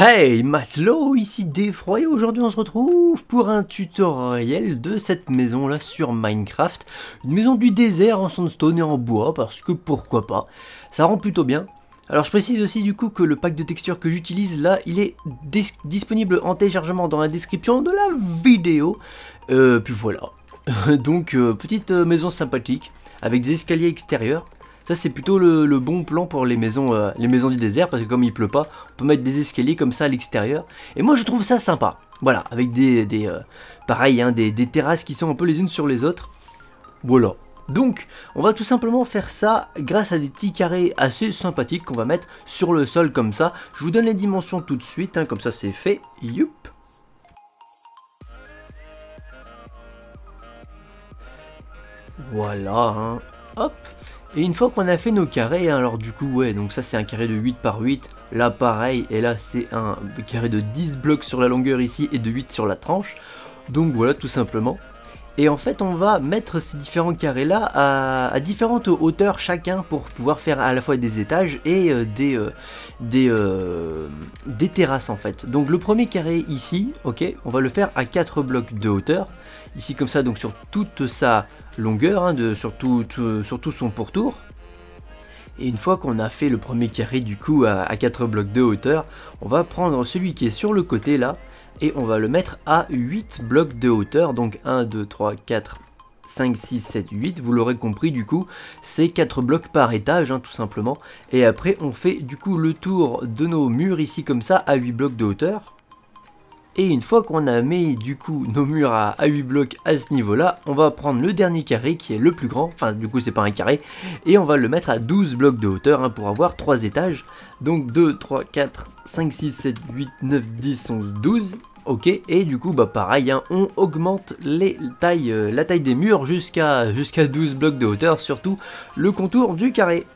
Hey matelot, ici Défroy, aujourd'hui on se retrouve pour un tutoriel de cette maison là sur Minecraft, une maison du désert en sandstone et en bois parce que pourquoi pas, ça rend plutôt bien. Alors je précise aussi du coup que le pack de textures que j'utilise là, il est disponible en téléchargement dans la description de la vidéo, euh, puis voilà. Donc euh, petite euh, maison sympathique, avec des escaliers extérieurs, ça c'est plutôt le, bon plan pour les maisons, euh, les maisons du désert parce que comme il pleut pas, on peut mettre des escaliers comme ça à l'extérieur. Et moi je trouve ça sympa. Voilà, avec des, des euh, pareil, hein, des, terrasses qui sont un peu les unes sur les autres. Voilà. Donc, on va tout simplement faire ça grâce à des petits carrés assez sympathiques qu'on va mettre sur le sol comme ça. Je vous donne les dimensions tout de suite, hein, comme ça c'est fait. Youp Voilà, hein. hop et une fois qu'on a fait nos carrés, hein, alors du coup ouais, donc ça c'est un carré de 8 par 8, là pareil, et là c'est un carré de 10 blocs sur la longueur ici et de 8 sur la tranche, donc voilà tout simplement. Et en fait, on va mettre ces différents carrés-là à, différentes hauteurs chacun pour pouvoir faire à la fois des étages et euh, des, euh, des, euh, des, terrasses en fait. Donc le premier carré ici, ok, on va le faire à 4 blocs de hauteur. Ici comme ça, donc sur toute sa longueur, hein, de, surtout, tout, son pourtour. Et une fois qu'on a fait le premier carré du coup à, 4 blocs de hauteur, on va prendre celui qui est sur le côté là, et on va le mettre à 8 blocs de hauteur, donc 1, 2, 3, 4, 5, 6, 7, 8, vous l'aurez compris du coup, c'est 4 blocs par étage hein, tout simplement, et après on fait du coup le tour de nos murs ici comme ça à 8 blocs de hauteur, et une fois qu'on a mis du coup nos murs à, 8 blocs à ce niveau-là, on va prendre le dernier carré qui est le plus grand, enfin du coup c'est pas un carré, et on va le mettre à 12 blocs de hauteur hein, pour avoir 3 étages. Donc 2, 3, 4, 5, 6, 7, 8, 9, 10, 11, 12. Ok, et du coup, bah pareil, hein, on augmente les tailles, euh, la taille des murs jusqu'à jusqu'à 12 blocs de hauteur, surtout le contour du carré.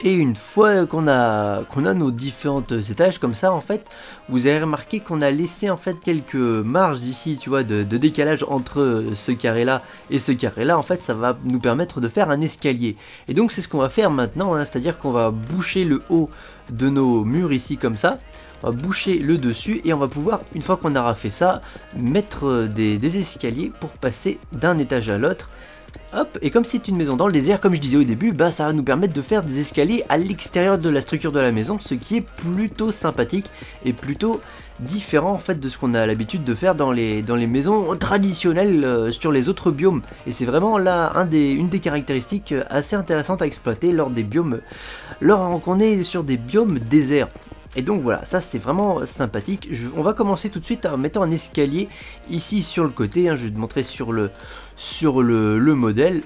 Et une fois qu'on a, qu'on a nos différentes étages comme ça, en fait, vous avez remarqué qu'on a laissé en fait quelques marges ici, tu vois, de, décalage entre ce carré-là et ce carré-là. En fait, ça va nous permettre de faire un escalier. Et donc, c'est ce qu'on va faire maintenant, hein. c'est-à-dire qu'on va boucher le haut de nos murs ici comme ça. On va boucher le dessus et on va pouvoir, une fois qu'on aura fait ça, mettre des escaliers pour passer d'un étage à l'autre Hop, et comme c'est une maison dans le désert, comme je disais au début, bah, ça va nous permettre de faire des escaliers à l'extérieur de la structure de la maison, ce qui est plutôt sympathique et plutôt différent en fait de ce qu'on a l'habitude de faire dans les, dans les maisons traditionnelles euh, sur les autres biomes. Et c'est vraiment là une des caractéristiques euh, assez intéressantes à exploiter lors des biomes, euh, lors est sur des biomes déserts. Et donc voilà, ça c'est vraiment sympathique. on va commencer tout de suite en mettant un escalier ici sur le côté. Hein. je vais te montrer sur le, sur le, le modèle.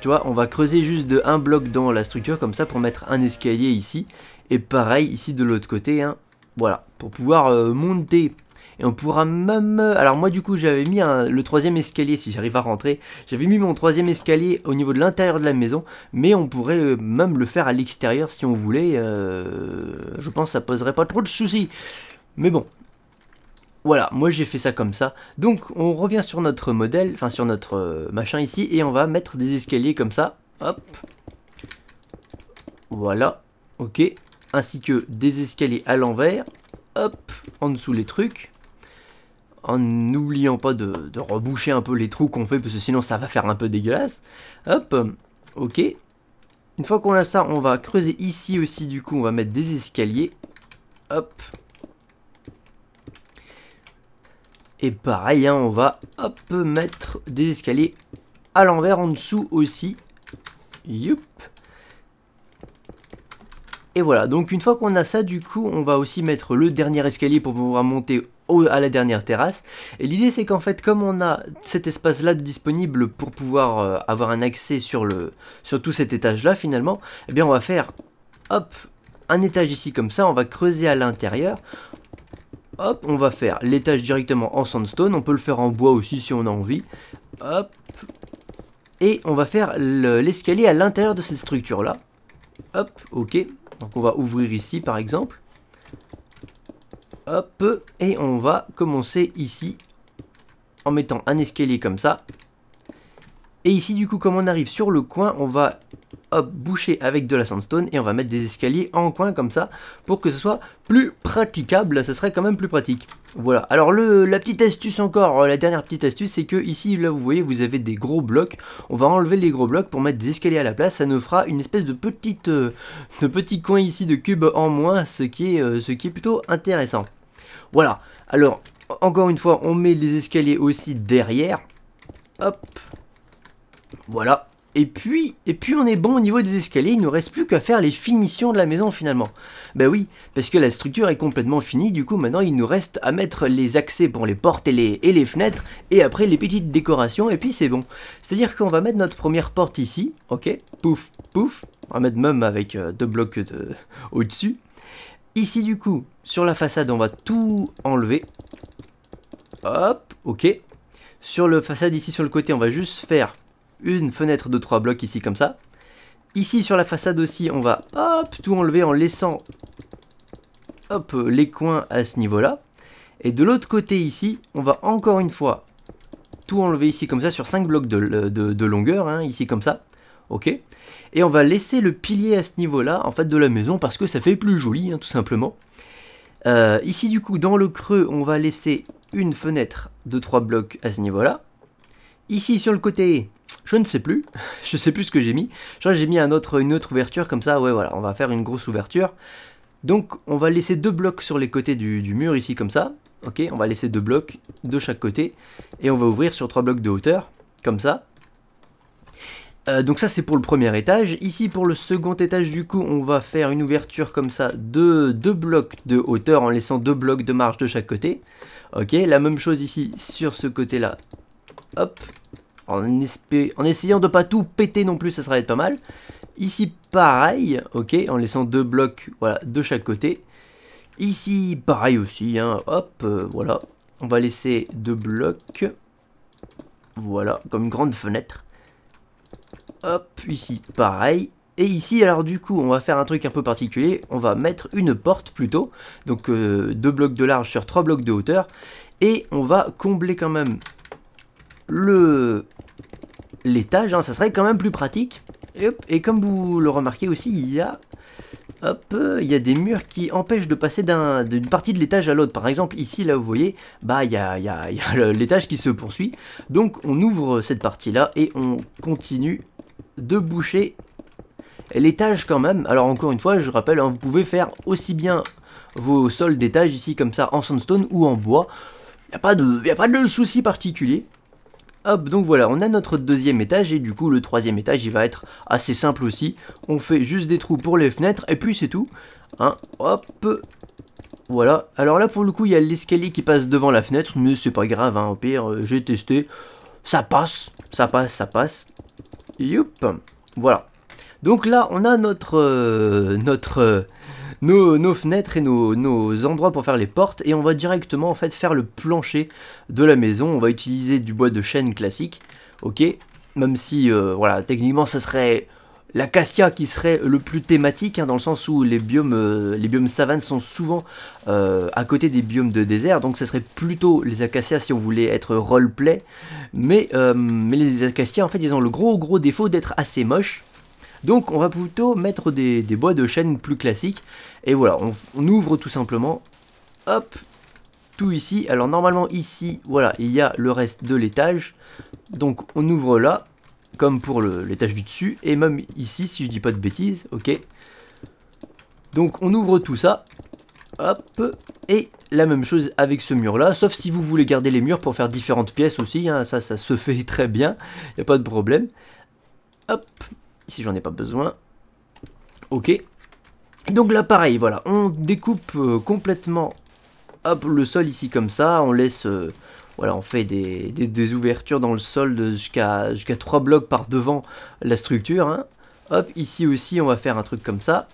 Tu vois, on va creuser juste de un bloc dans la structure comme ça pour mettre un escalier ici. Et pareil ici de l'autre côté. Hein. voilà, pour pouvoir euh, monter et on pourra même... Euh, alors moi du coup j'avais mis le troisième escalier, si j'arrive à rentrer, j'avais mis mon troisième escalier au niveau de l'intérieur de la maison, mais on pourrait euh, même le faire à l'extérieur si on voulait. Euh, je pense que ça poserait pas trop de soucis. Mais bon, voilà, moi j'ai fait ça comme ça. Donc on revient sur notre modèle, enfin sur notre machin ici, et on va mettre des escaliers comme ça. Hop. Voilà, ok. Ainsi que des escaliers à l'envers. Hop, en dessous les trucs en n'oubliant pas de, reboucher un peu les trous qu'on fait, parce que sinon ça va faire un peu dégueulasse. Hop, euh, ok. Une fois qu'on a ça, on va creuser ici aussi, du coup, on va mettre des escaliers. Hop. Et pareil, hein, on va hop, mettre des escaliers à l'envers en dessous aussi. Youp. Et voilà, donc une fois qu'on a ça, du coup, on va aussi mettre le dernier escalier pour pouvoir monter à la dernière terrasse. Et l'idée c'est qu'en fait comme on a cet espace là disponible pour pouvoir euh, avoir un accès sur, le, sur tout cet étage là finalement, eh bien on va faire hop un étage ici comme ça, on va creuser à l'intérieur. Hop, on va faire l'étage directement en sandstone, on peut le faire en bois aussi si on a envie. Hop, et on va faire l'escalier à l'intérieur de cette structure là. Hop, ok. Donc on va ouvrir ici par exemple. Hop, et on va commencer ici en mettant un escalier comme ça. Et ici, du coup, comme on arrive sur le coin, on va boucher avec de la sandstone et on va mettre des escaliers en coin comme ça pour que ce soit plus praticable. ça serait quand même plus pratique. Voilà. Alors, la petite astuce encore, la dernière petite astuce, c'est que ici, là, vous voyez, vous avez des gros blocs. On va enlever les gros blocs pour mettre des escaliers à la place. Ça nous fera une espèce de euh, petit coin ici de cube en moins, ce qui est euh, plutôt intéressant. Voilà. Alors, encore une fois, on met les escaliers aussi derrière. Hop. Voilà. Et puis, et puis on est bon au niveau des escaliers, il ne reste plus qu'à faire les finitions de la maison finalement. Bah ben oui, parce que la structure est complètement finie, du coup maintenant il nous reste à mettre les accès pour les portes et les, fenêtres, et après les petites décorations, et puis c'est bon. C'est-à-dire qu'on va mettre notre première porte ici, ok, pouf, pouf, on va mettre même avec euh, deux blocs de... au-dessus. Ici, du coup, sur la façade, on va tout enlever. Hop, ok. Sur la façade, ici, sur le côté, on va juste faire une fenêtre de 3 blocs, ici, comme ça. Ici, sur la façade aussi, on va hop, tout enlever en laissant hop, les coins à ce niveau-là. Et de l'autre côté, ici, on va encore une fois tout enlever ici, comme ça, sur 5 blocs de, de, longueur, hein, ici, comme ça ok Et on va laisser le pilier à ce niveau-là, en fait, de la maison, parce que ça fait plus joli, hein, tout simplement. Euh, ici, du coup, dans le creux, on va laisser une fenêtre de trois blocs à ce niveau-là. Ici, sur le côté, je ne sais plus. je ne sais plus ce que j'ai mis. Je j'ai mis un autre, une autre ouverture comme ça. Ouais, voilà, on va faire une grosse ouverture. Donc, on va laisser deux blocs sur les côtés du, du mur, ici, comme ça. Ok, on va laisser deux blocs de chaque côté. Et on va ouvrir sur trois blocs de hauteur, comme ça. Euh, donc ça c'est pour le premier étage. Ici pour le second étage du coup on va faire une ouverture comme ça de deux blocs de hauteur en laissant deux blocs de marge de chaque côté. Ok, la même chose ici sur ce côté là. Hop, en, essayant de pas tout péter non plus ça serait pas mal. Ici pareil, ok, en laissant deux blocs voilà, de chaque côté. Ici pareil aussi, hein. hop, euh, voilà. On va laisser deux blocs, voilà, comme une grande fenêtre hop, ici, pareil. Et ici, alors du coup, on va faire un truc un peu particulier, on va mettre une porte plutôt, donc euh, deux blocs de large sur trois blocs de hauteur, et on va combler quand même le l'étage, hein. ça serait quand même plus pratique. Et, comme vous le remarquez aussi, il y a, hop, euh, il y a des murs qui empêchent de passer d'une partie de l'étage à l'autre. Par exemple, ici, là, vous voyez, bah, il y a, a l'étage qui se poursuit. Donc, on ouvre cette partie-là et on continue de boucher l'étage quand même. Alors encore une fois, je rappelle, hein, vous pouvez faire aussi bien vos sols d'étage ici comme ça en sandstone ou en bois. Il n'y a, pas de, y a pas de souci particulier. Hop, donc voilà, on a notre deuxième étage et du coup le troisième étage il va être assez simple aussi. On fait juste des trous pour les fenêtres et puis c'est tout. Hein, hop, voilà. Alors là pour le coup il y a l'escalier qui passe devant la fenêtre, mais c'est pas grave, hein, au pire euh, j'ai testé. Ça passe, ça passe, ça passe. Youp. Voilà. Donc là, on a notre, euh, notre, euh, nos, fenêtres et nos, nos, endroits pour faire les portes, et on va directement en fait faire le plancher de la maison. On va utiliser du bois de chêne classique, ok Même si, euh, voilà, techniquement, ça serait l'acacia qui serait le plus thématique, hein, dans le sens où les biomes, euh, les biomes savanes sont souvent euh, à côté des biomes de désert, donc ce serait plutôt les acacias si on voulait être roleplay. Mais, euh, mais les acacias, en fait, ils ont le gros gros défaut d'être assez moches. Donc on va plutôt mettre des, bois de chêne plus classiques. Et voilà, on, on ouvre tout simplement. Hop, tout ici. Alors normalement ici, voilà, il y a le reste de l'étage. Donc on ouvre là comme pour l'étage du dessus, et même ici, si je dis pas de bêtises, ok. Donc on ouvre tout ça, hop, et la même chose avec ce mur-là, sauf si vous voulez garder les murs pour faire différentes pièces aussi, hein. ça, ça se fait très bien, il a pas de problème. Hop, ici j'en ai pas besoin, ok. Donc là pareil, voilà, on découpe euh, complètement hop, le sol ici comme ça, on laisse... Euh, voilà, on fait des, ouvertures dans le sol jusqu'à jusqu'à 3 blocs par devant la structure. Hein. Hop, ici aussi, on va faire un truc comme ça.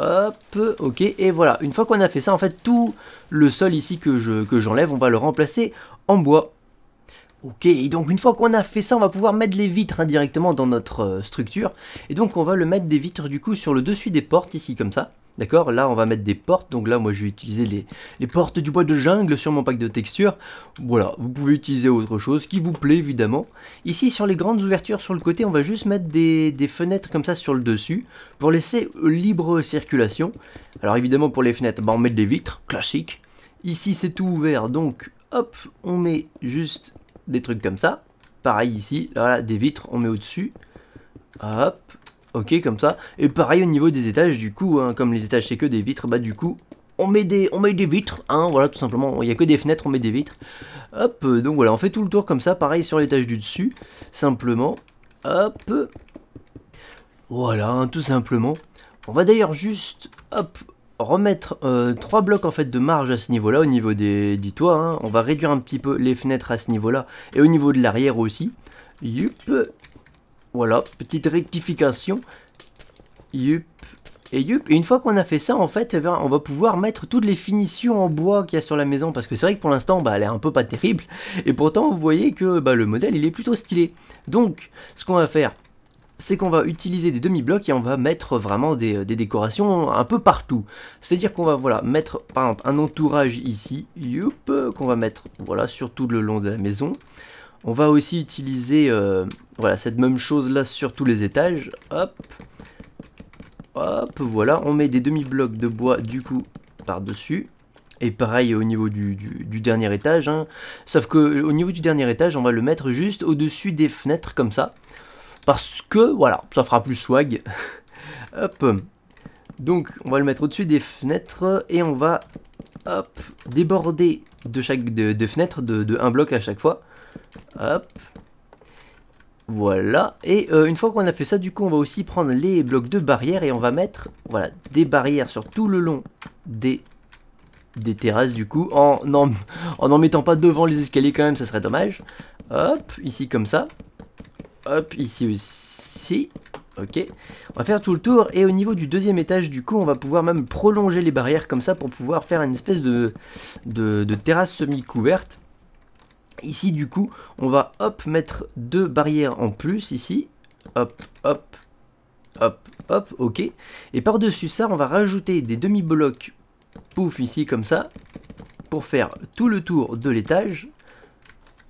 Hop, ok, et voilà. Une fois qu'on a fait ça, en fait, tout le sol ici que j'enlève, je, que on va le remplacer en bois. Ok, donc une fois qu'on a fait ça, on va pouvoir mettre les vitres hein, directement dans notre euh, structure. Et donc on va le mettre des vitres du coup sur le dessus des portes, ici comme ça. D'accord Là on va mettre des portes, donc là moi je vais utiliser les, portes du bois de jungle sur mon pack de textures. Voilà, vous pouvez utiliser autre chose qui vous plaît évidemment. Ici sur les grandes ouvertures sur le côté, on va juste mettre des, fenêtres comme ça sur le dessus pour laisser libre circulation. Alors évidemment pour les fenêtres, bah, on met des vitres, classique. Ici c'est tout ouvert, donc hop, on met juste des trucs comme ça. Pareil ici, là, des vitres, on met au-dessus. Hop, ok, comme ça. Et pareil au niveau des étages, du coup, hein, comme les étages c'est que des vitres, bah du coup, on met des, on met des vitres, hein, voilà, tout simplement. Il n'y a que des fenêtres, on met des vitres. Hop, euh, donc voilà, on fait tout le tour comme ça, pareil sur l'étage du dessus, simplement. Hop, voilà, hein, tout simplement. On va d'ailleurs juste, hop, remettre euh, trois blocs en fait de marge à ce niveau-là, au niveau des, du toit. Hein. On va réduire un petit peu les fenêtres à ce niveau-là et au niveau de l'arrière aussi. Yup. Voilà, petite rectification. Yup. Et yup, et une fois qu'on a fait ça, en fait, eh ben, on va pouvoir mettre toutes les finitions en bois qu'il y a sur la maison, parce que c'est vrai que pour l'instant, bah, elle est un peu pas terrible, et pourtant, vous voyez que bah, le modèle, il est plutôt stylé. Donc, ce qu'on va faire, c'est qu'on va utiliser des demi-blocs et on va mettre vraiment euh, des, décorations un peu partout. C'est-à-dire qu'on va voilà, mettre par exemple un entourage ici, qu'on va mettre voilà, sur tout le long de la maison. On va aussi utiliser euh, voilà, cette même chose là sur tous les étages. Hop, hop, voilà, on met des demi-blocs de bois du coup par-dessus. Et pareil au niveau du, dernier étage, hein. sauf qu'au niveau du dernier étage, on va le mettre juste au-dessus des fenêtres comme ça. Parce que, voilà, ça fera plus swag. hop. Donc, on va le mettre au-dessus des fenêtres et on va, hop, déborder de chaque de, fenêtres de, un bloc à chaque fois. Hop. Voilà. Et euh, une fois qu'on a fait ça, du coup, on va aussi prendre les blocs de barrières et on va mettre, voilà, des barrières sur tout le long des des terrasses du coup en en, en en mettant pas devant les escaliers quand même ça serait dommage hop ici comme ça Hop, ici aussi. Ok. On va faire tout le tour. Et au niveau du deuxième étage, du coup, on va pouvoir même prolonger les barrières comme ça pour pouvoir faire une espèce de, de, terrasse semi-couverte. Ici, du coup, on va, hop, mettre deux barrières en plus, ici. Hop, hop, hop, hop, ok. Et par-dessus ça, on va rajouter des demi-blocs, pouf, ici, comme ça, pour faire tout le tour de l'étage.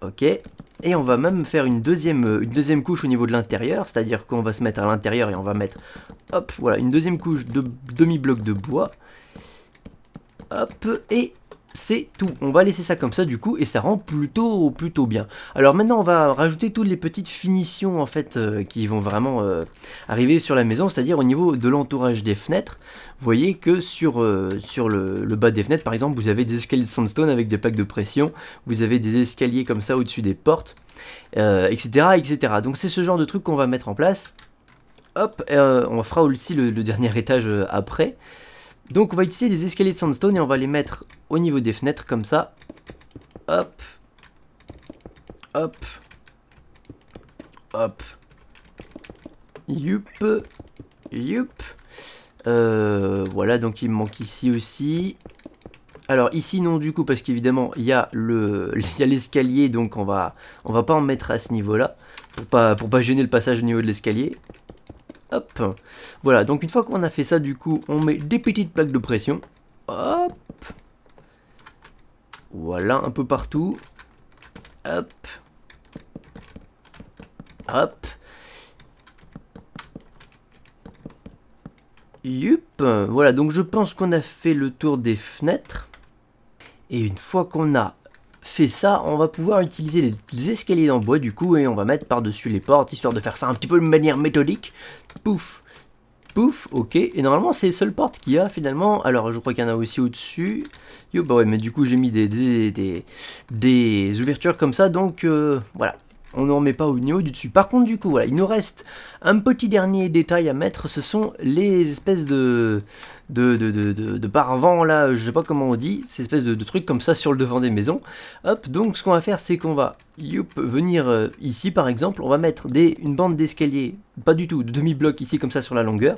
Ok. Et on va même faire une deuxième, euh, une deuxième couche au niveau de l'intérieur, c'est-à-dire qu'on va se mettre à l'intérieur et on va mettre, hop, voilà, une deuxième couche de demi-bloc de bois. Hop, et c'est tout. On va laisser ça comme ça du coup et ça rend plutôt plutôt bien. Alors maintenant on va rajouter toutes les petites finitions en fait euh, qui vont vraiment euh, arriver sur la maison, c'est-à-dire au niveau de l'entourage des fenêtres. Vous voyez que sur, euh, le, bas des fenêtres par exemple vous avez des escaliers de sandstone avec des plaques de pression, vous avez des escaliers comme ça au-dessus des portes, etc., etc. Donc c'est ce genre de truc qu'on va mettre en place. Hop, on fera aussi le dernier étage après. Donc on va utiliser des escaliers de sandstone et on va les mettre au niveau des fenêtres comme ça. Hop. Hop. Hop. Youp. Youp. Euh, voilà, donc il me manque ici aussi. Alors ici non du coup parce qu'évidemment il y a le l'escalier donc on va on va pas en mettre à ce niveau là pour pas pour pas gêner le passage au niveau de l'escalier. Hop. Voilà, donc une fois qu'on a fait ça, du coup, on met des petites plaques de pression. Hop. Voilà, un peu partout. Hop. Hop. Yup. Voilà, donc je pense qu'on a fait le tour des fenêtres. Et une fois qu'on a fait ça, on va pouvoir utiliser les escaliers en bois du coup et on va mettre par-dessus les portes, histoire de faire ça un petit peu de manière méthodique, pouf, pouf, ok. Et normalement, c'est les seules portes qu'il y a finalement. Alors, je crois qu'il y en a aussi au-dessus. Yo, bah ouais, mais du coup, j'ai mis des des, ouvertures comme ça, donc euh, voilà on ne remet pas au niveau du dessus. Par contre, du coup, voilà, il nous reste un petit dernier détail à mettre, ce sont les espèces de de, de, de, paravents, là, je sais pas comment on dit, ces espèces de, trucs comme ça sur le devant des maisons. Hop, donc ce qu'on va faire, c'est qu'on va venir euh, ici, par exemple, on va mettre des, une bande d'escalier, pas du tout, de demi-bloc ici, comme ça, sur la longueur,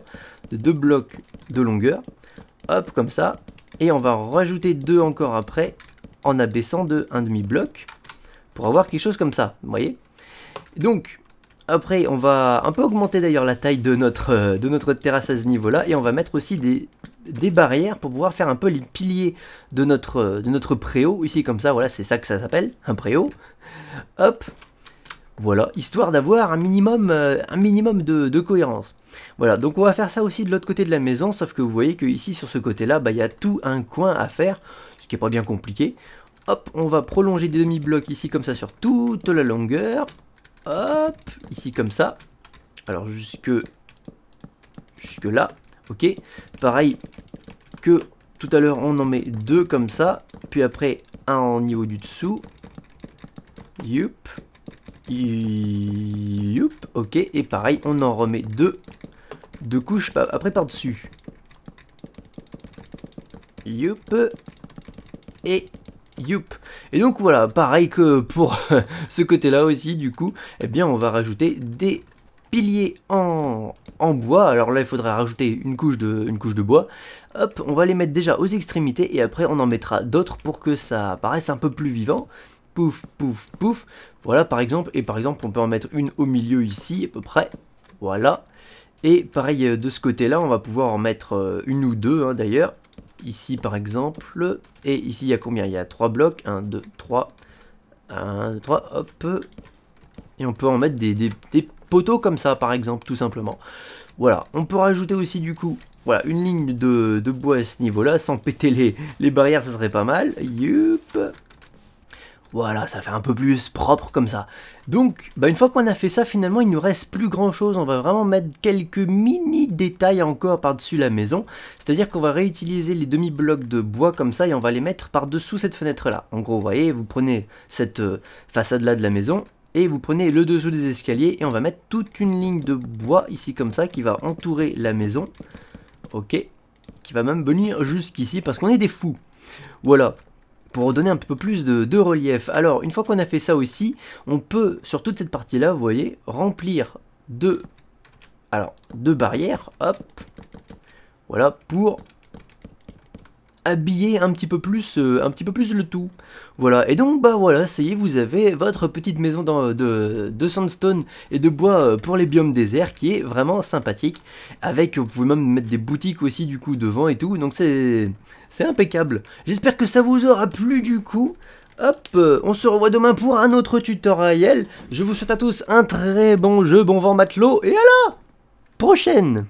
de deux blocs de longueur, hop, comme ça, et on va rajouter deux encore après, en abaissant de un demi-bloc, pour avoir quelque chose comme ça, vous voyez Donc, après, on va un peu augmenter d'ailleurs la taille de notre, euh, de notre terrasse à ce niveau-là, et on va mettre aussi des, des barrières pour pouvoir faire un peu les piliers de notre, euh, de notre préau, ici comme ça, voilà, c'est ça que ça s'appelle, un préau. Hop, voilà, histoire d'avoir un minimum, euh, un minimum de, cohérence. Voilà, donc on va faire ça aussi de l'autre côté de la maison, sauf que vous voyez que ici sur ce côté-là, bah, il y a tout un coin à faire, ce qui n'est pas bien compliqué. Hop, on va prolonger des demi-blocs ici comme ça sur toute la longueur. Hop, ici comme ça. Alors jusque, jusque là, ok. Pareil que tout à l'heure, on en met deux comme ça. Puis après, un au niveau du dessous. Youp. Youp, ok. Et pareil, on en remet deux. Deux couches après par-dessus. Youp. Et Youp. Et donc voilà, pareil que pour ce côté-là aussi, du coup, eh bien on va rajouter des piliers en, bois. Alors là, il faudrait rajouter une couche, de, bois. Hop, on va les mettre déjà aux extrémités et après on en mettra d'autres pour que ça paraisse un peu plus vivant. Pouf, pouf, pouf. Voilà par exemple. Et par exemple, on peut en mettre une au milieu ici, à peu près. Voilà. Et pareil, euh, de ce côté-là, on va pouvoir en mettre euh, une ou deux hein, d'ailleurs ici par exemple, et ici il y a combien Il y a 3 blocs, 1, 2, 3, 1, 2, 3, hop, et on peut en mettre des, poteaux comme ça par exemple, tout simplement. Voilà, on peut rajouter aussi du coup, voilà, une ligne de, bois à ce niveau-là, sans péter les, les barrières, ça serait pas mal, Youp voilà, ça fait un peu plus propre comme ça. Donc, bah, une fois qu'on a fait ça, finalement, il nous reste plus grand chose. On va vraiment mettre quelques mini détails encore par-dessus la maison. C'est-à-dire qu'on va réutiliser les demi-blocs de bois comme ça et on va les mettre par-dessous cette fenêtre-là. En gros, vous voyez, vous prenez cette euh, façade-là de la maison et vous prenez le dessous des escaliers et on va mettre toute une ligne de bois ici comme ça qui va entourer la maison. Ok, qui va même venir jusqu'ici parce qu'on est des fous. Voilà, pour donner un peu plus de, de relief. Alors, une fois qu'on a fait ça aussi, on peut, sur toute cette partie-là, vous voyez, remplir deux alors, de barrières, hop, voilà, pour habiller un petit peu plus euh, un petit peu plus le tout voilà et donc bah voilà ça y est vous avez votre petite maison de, de, sandstone et de bois euh, pour les biomes déserts qui est vraiment sympathique avec vous pouvez même mettre des boutiques aussi du coup devant et tout donc c'est c'est impeccable j'espère que ça vous aura plu du coup Hop, euh, on se revoit demain pour un autre tutoriel. Je vous souhaite à tous un très bon jeu, bon vent matelot, et à la prochaine